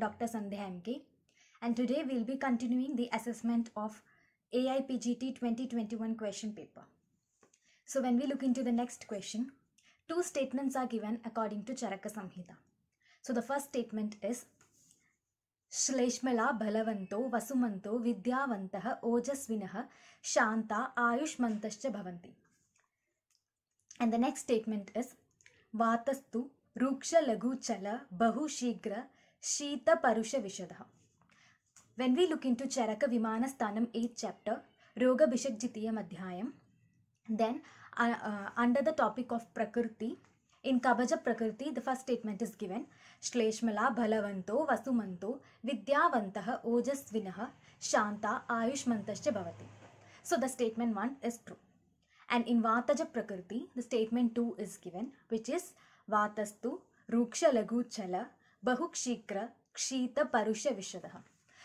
I'm Dr. Sandhya MK and today we'll be continuing the assessment of AIPGT 2021 question paper. So when we look into the next question, two statements are given according to Charaka Samhita. So the first statement is श्लेष्मला बलवन्तो वसुमन्तो विद्यावन्तः ओजस्विनः शान्ता आयुष्मन्तश्च भवन्ति And the next statement is वातस्तु रुक्षलघुचल बहुशीघ्र Shita Parusha Vishadha. When we look into Charaka Vimana Sthanam 8th chapter, Roga Bishak Jitiyam Adhyayam, then uh, uh, under the topic of Prakriti, in Kabaja Prakriti, the first statement is given Shleshmala Bhalavanto Vasumanto Vidyavantaha Ojasvinaha Shanta Ayushmantascha Bhavati. So the statement 1 is true. And in Vataja Prakriti, the statement 2 is given, which is Vatastu Ruksha Laguchala Bahukshikra Kshita Parusha Vishadaha.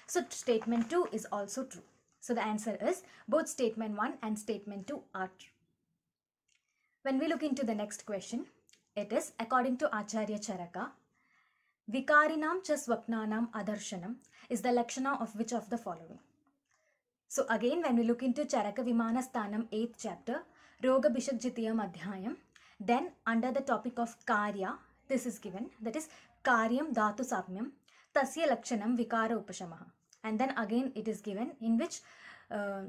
So statement 2 is also true. So the answer is both statement 1 and statement 2 are true. When we look into the next question, it is according to Acharya Charaka, Vikarinam cha swapnanam adarshanam is the lakshana of which of the following? So again, when we look into Charaka Vimanasthanam 8th chapter, Roga Bishak Jitiyam then under the topic of Karya, this is given, that is Karyam Dhatu Sapyam, Tasya Lakshanam Vikara Upashamaha. And then again it is given in which uh,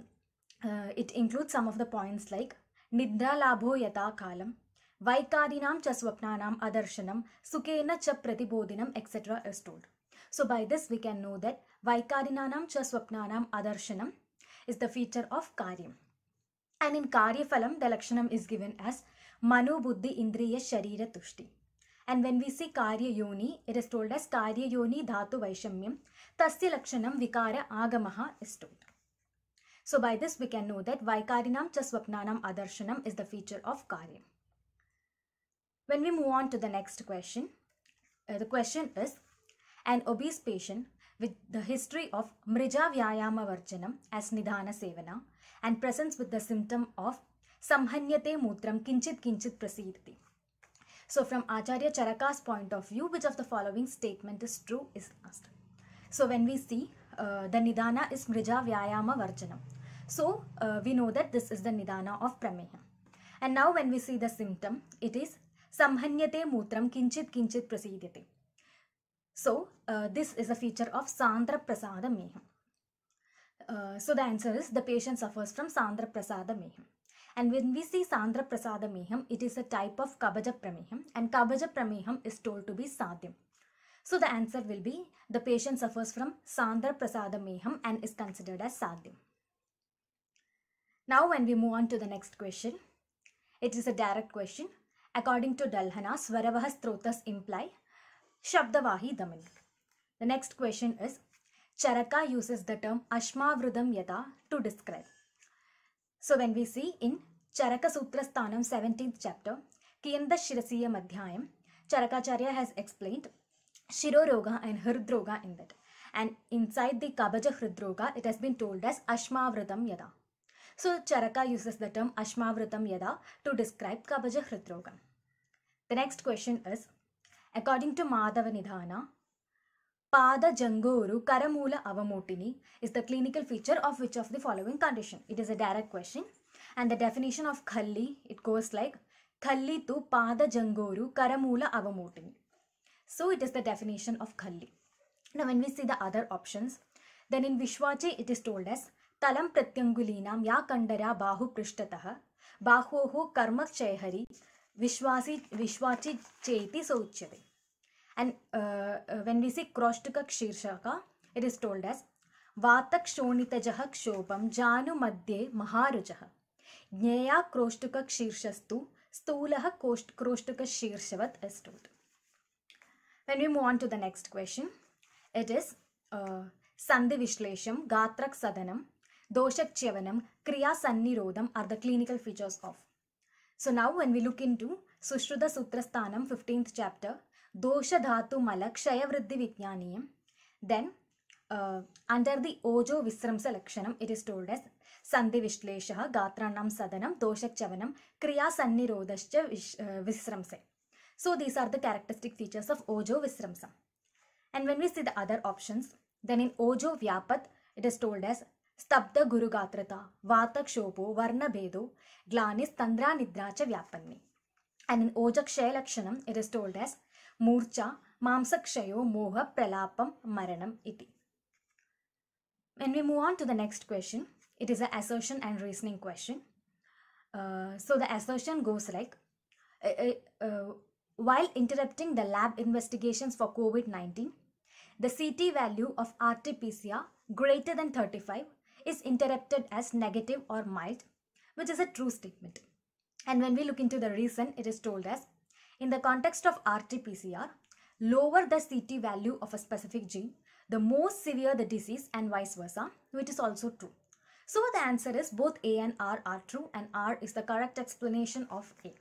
uh, it includes some of the points like Nidra Labho Yata Kalam, Vaikarinam Cha Swapnanam Adarshanam, Sukena Cha Pratibodhinam etc. is told. So by this we can know that Vaikarinanam Cha Swapnanam Adarshanam is the feature of Karyam. And in Karyaphalam, the Lakshanam is given as Manu Buddhi Indriya Sharira Tushti. And when we see Karya Yoni, it is told as Karya Yoni Dhatu Vaishamyam. Tasya Lakshanam Vikara Agamaha is told. So by this we can know that Vaikarinam Chasvapnanam Adarshanam is the feature of Karya. When we move on to the next question, uh, the question is an obese patient with the history of Mrija Vyayama Varchanam as Nidhana Sevana and presents with the symptom of Samhanyate Mutram Kinchit Kinchit Prasirti. So from Acharya Charaka's point of view, which of the following statement is true is asked. So when we see uh, the Nidana is Mrija Vyayama Varjanam. So uh, we know that this is the Nidana of Prameha. And now when we see the symptom, it is Samhanyate Mutram Kinchit Kinchit Prasidyate. So uh, this is a feature of Sandra Prasada Meham. Uh, so the answer is the patient suffers from Sandra Prasada Meham. And when we see Sandra Prasada Meham, it is a type of kabaja Prameham and kabaja Prameham is told to be Sadhyam. So the answer will be the patient suffers from Sandra Prasada Meham and is considered as Sadhyam. Now when we move on to the next question, it is a direct question. According to Dalhana, Swaravah Strotas imply Shabdavahi Damin. The next question is Charaka uses the term Ashmavrudam Yata to describe. So when we see in Charaka Sutra Sthanam 17th chapter, Kiyanda Shirasiya Madhyayam, Charakacharya has explained Shiroroga and Hridroga in that. And inside the Kabaja Hridroga, it has been told as Ashmavritam Yada. So Charaka uses the term Ashmavritam Yada to describe Kabaja Hridroga. The next question is, according to Madhava Nidhana, Padajanguru Karamula avamotini is the clinical feature of which of the following condition? It is a direct question. And the definition of Khalli, it goes like Khalli tu Padajanguru Karamula avamotini. So it is the definition of Khalli. Now when we see the other options, then in Vishwache it is told as Talam Pratyangulinam ya kandara bahu prishtataha bahohu karma chehari विश्वासी विश्वाची चेति सोच्यते And uh, uh, when we see Kroshtuka Kshirshaka, it is told as Vatakshonitajaha Kshopam Janu Madhye Maharujaha. Jnaya Kroshtuka Kshirshasthu Stulaha Kroshtuka Shirshavat is told. When we move on to the next question, it is uh, Sandhi Vishlesham Gatrak Sadanam Doshakchyavanam, Kriya Sannirodham are the clinical features of. So now when we look into Sushruta Sutrasthanam 15th chapter, dhatu Malakshaya Vriddhi Vijnaniyam. Then uh, under the Ojo Visramsa Lakshanam, it is told as Sandhi Vishleshaha Gatranam Sadanam chavanam Kriya Sannirodascha vish, uh, Visramse. So these are the characteristic features of Ojo Visramsa. And when we see the other options, then in Ojo Vyapat, it is told as guru ಸ್ತಬ್ಧ ಗುರುಗಾತ್ರತ ವಾತಕ್ಷೋಭೋ ವರ್ಣಭೇದೋ ಗ್ಲಾನಿಸ್ತಂದ್ರಾನಿದ್ರಾ ಚ ವ್ಯಾಪನ್ಮಿ and in ಓಜಕ್ಷಯಲಕ್ಷಣಂ it it is told as മൂർച്ച മാംസക്ഷയോ മോഹ പ്രലാപം മരണം ഇതി When we move on to the next question, it is an assertion and reasoning question. Uh, so the assertion goes like, uh, uh, while interrupting the lab investigations for COVID-19, the CT value of RT-PCR greater than 35 is interrupted as negative or mild, which is a true statement. And when we look into the reason, it is told as in the context of RT-PCR, lower the CT value of a specific gene, the more severe the disease and vice versa, which is also true. So the answer is both A and R are true and R is the correct explanation of A.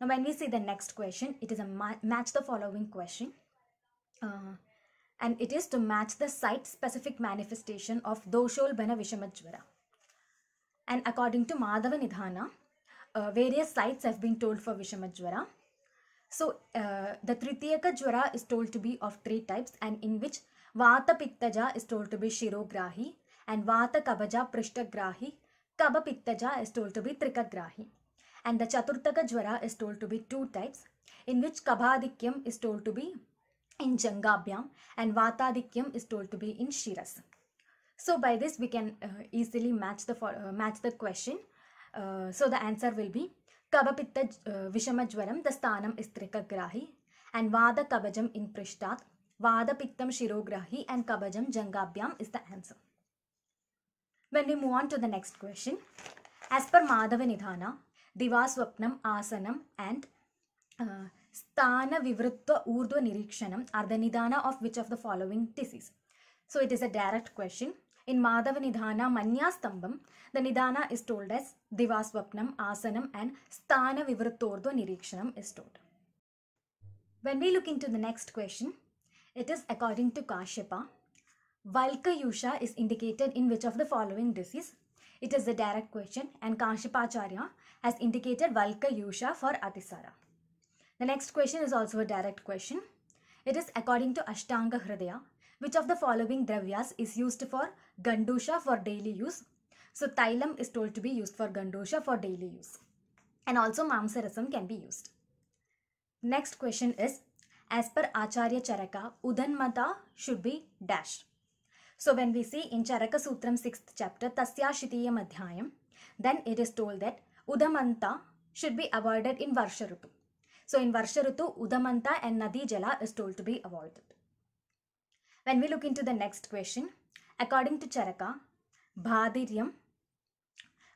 Now when we see the next question, it is a ma match the following question. Uh, and it is to match the site-specific manifestation of Doshol Bana Vishamajwara. And according to Madhava Nidhana, uh, various sites have been told for Vishamajwara. So, uh, the Tritiyaka Jwara is told to be of three types and in which Vata Piktaja is told to be Shirograhi and Vata Kabaja Prishtagrahi, Kaba Piktaja is told to be Trikagrahi. And the Chaturtaka Jwara is told to be two types in which Kabhadikyam is told to be in Jangabhyam and Vatadikyam is told to be in Shiras. So by this we can uh, easily match the, for, uh, match the question Uh, Uh, so the answer will be Kavapitta uh, Vishamajwaram, Vishamajvaram, the sthanam is Trikagrahi, and Vada Kavajam in Prishtat, Vada Piktam Shirograhi, and Kavajam Jangabhyam is the answer. When we move on to the next question, as per Madhava Nidhana, Divaswapnam, Asanam, and uh, Sthana Vivrutva Urdhva Nirikshanam are the Nidhana of which of the following is So it is a direct question. In Madhavanidhana Manya Stambam, the nidhana is told as divasvapnam, Asanam and Sthana Vivruttordho Nirikshanam is told. When we look into the next question, it is according to Kashyapa, Valkayusha is indicated in which of the following disease? It is a direct question and Kashyapacharya has indicated Valkayusha for Atisara. The next question is also a direct question. It is according to Ashtanga Hridaya, which of the following dravyas is used for gandusha for daily use? So Thailam is told to be used for gandusha for daily use. And also Mamsarasam can be used. Next question is, as per Acharya Charaka, Udanmata should be dash. So when we see in Charaka Sutram 6th chapter, Tasya shitiya madhyayam, then it is told that udhamanta should be avoided in Varsha So in Varsha udhamanta and Nadi Jala is told to be avoided. When we look into the next question, according to Charaka, Bhadiryam,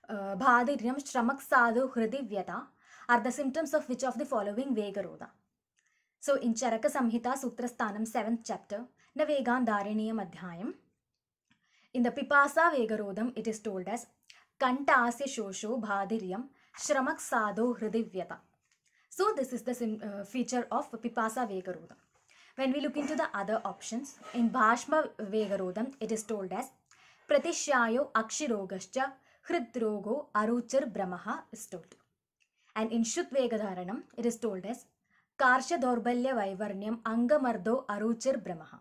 uh, Bhadiryam, Shramak Sadhu, Hridivyata are the symptoms of which of the following Vegaroda? So in Charaka Samhita tanam 7th chapter, Navegan Dharaniyam Adhyayam, in the Pipasa Vegarodam, it is told as Kantasya Shosho Bhadiryam Shramak Sadho Hridivyata. So this is the uh, feature of Pipasa Vegarodam. When we look into the other options, in Bhashma Vegarodham, it is told as Pratishayo Akshirogascha Hridrogo Aruchar Brahmaha is told. And in Shutvegadharanam, it is told as Karsha Dorbalya Vaivarnyam Angamardo Aruchar Brahmaha.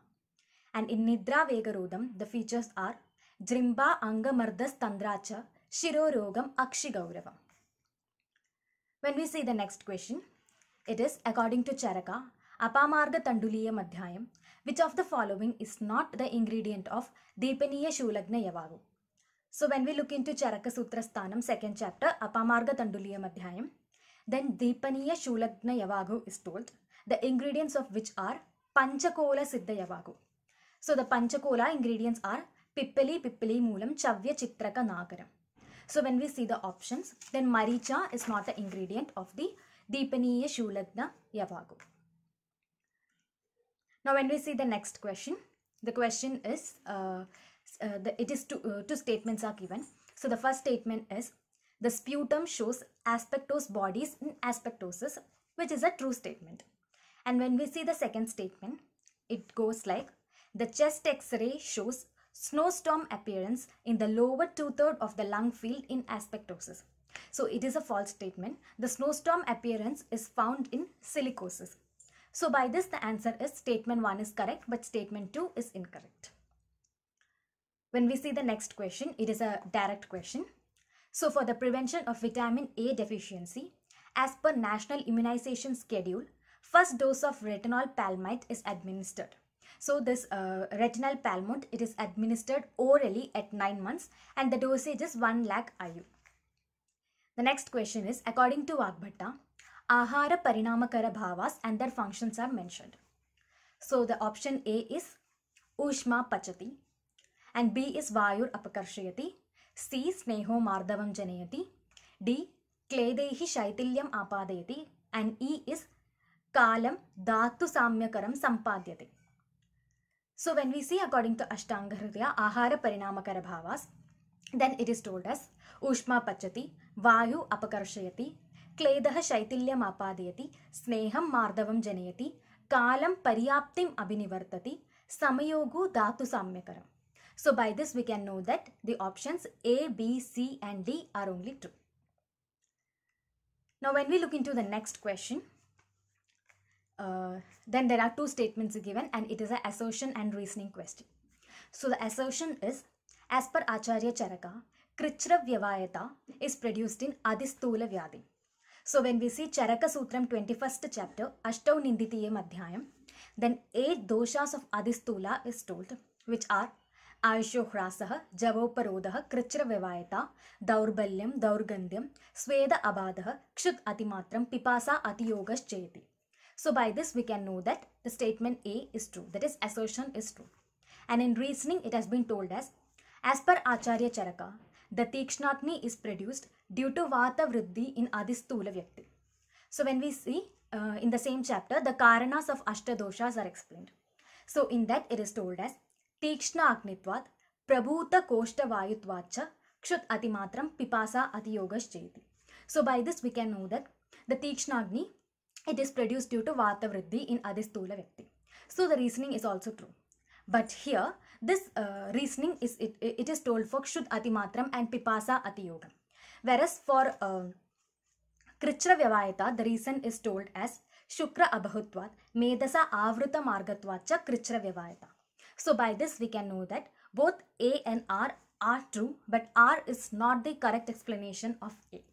And in Nidra Vegarodham, the features are Jrimba Angamardas Tandracha Shirorogam Akshigauravam. When we see the next question, it is according to Charaka, Apamarga Tanduliya Adhyaya which of the following is not the ingredient of deepaniya shoolaghna yavagu so when we look in Charaka Sutra Sthanam second chapter Apamarga Tanduliya Adhyaya then deepaniya shoolaghna yavagu is told the ingredients of which are panchakola siddha yavagu so the panchakola ingredients are pippali pippali moolam chavya chitraka nagaram so when we see the options then maricha is not the ingredient of the deepaniya shoolaghna यवागु Now when we see the next question, the question is, uh, uh, the, it is two, uh, two statements are given. So the first statement is, the sputum shows aspectose bodies in aspectosis, which is a true statement. And when we see the second statement, it goes like, the chest x-ray shows snowstorm appearance in the lower two-third of the lung field in aspectosis. So it is a false statement. The snowstorm appearance is found in silicosis. So by this the answer is statement 1 is correct but statement 2 is incorrect. When we see the next question, it is a direct question. So for the prevention of vitamin A deficiency, as per national immunization schedule, first dose of retinol palmit is administered. So this uh, retinol palmate, it is administered orally at 9 months and the dosage is 1 lakh IU. The next question is, according to Vagbhatta, ahara parinamakara bhavas and their functions are mentioned. So the option A is ushma pachati and B is vayur apakarshayati, C sneho mardavam janayati, D kledehi shaitilyam apadayati and E is kalam dhatu samyakaram sampadyate. So when we see according to Ashtanga Hridaya, ahara parinamakara bhavas, then it is told as ushma pachati, vayu apakarshayati, क्लेदः शैथिल्यमापादयति स्नेहं मार्दवं जनयति कालं पर्याप्तिम् अभिनिवर्तति समयोगु धातु साम्यकरम् So by this we can know that the options A, B, C and D are only true. Now when we look into the next question, uh, then there are two statements given and it is an assertion and reasoning question. So the assertion is, as per Acharya Charaka, Krichra Vyavayata is produced in Adhisthula Vyadi. So when we see Charaka Sutram 21st chapter, Ashtav Ninditiyam Adhyayam, then eight doshas of Adhistula is told, which are आयुषोह्रासः जवोपरोधः कृच्छ्रव्यवायता दौर्बल्यं दौर्गन्ध्यं स्वेद अबाधः क्षुत् अतिमात्रं पिपासा अतियोगश्चेति So by this we can know that the statement A is true, that is assertion is true. And in reasoning it has been told as, as per Acharya Charaka, the Tikshnatni is produced due to Vata Vriddhi in Adhisthula Vyakti. So when we see uh, in the same chapter, the Karanas of Ashtadoshas are explained. So in that it is told as Tikshna Agnitvat, Prabhuta Koshta Vayutvacha, Kshut Atimatram Pipasa Atiyogas Cheti. So by this we can know that the Tikshna Agni, it is produced due to Vata Vriddhi in Adhisthula Vyakti. So the reasoning is also true. But here, this uh, reasoning is it, it is told for Kshut Atimatram and Pipasa Atiyogam. Whereas for uh, Krichra Vyavayata, the reason is told as Shukra Abhahutvat, Medasa Avruta Margatvacha Krichra Vyavayata. So by this we can know that both A and R are true, but R is not the correct explanation of A.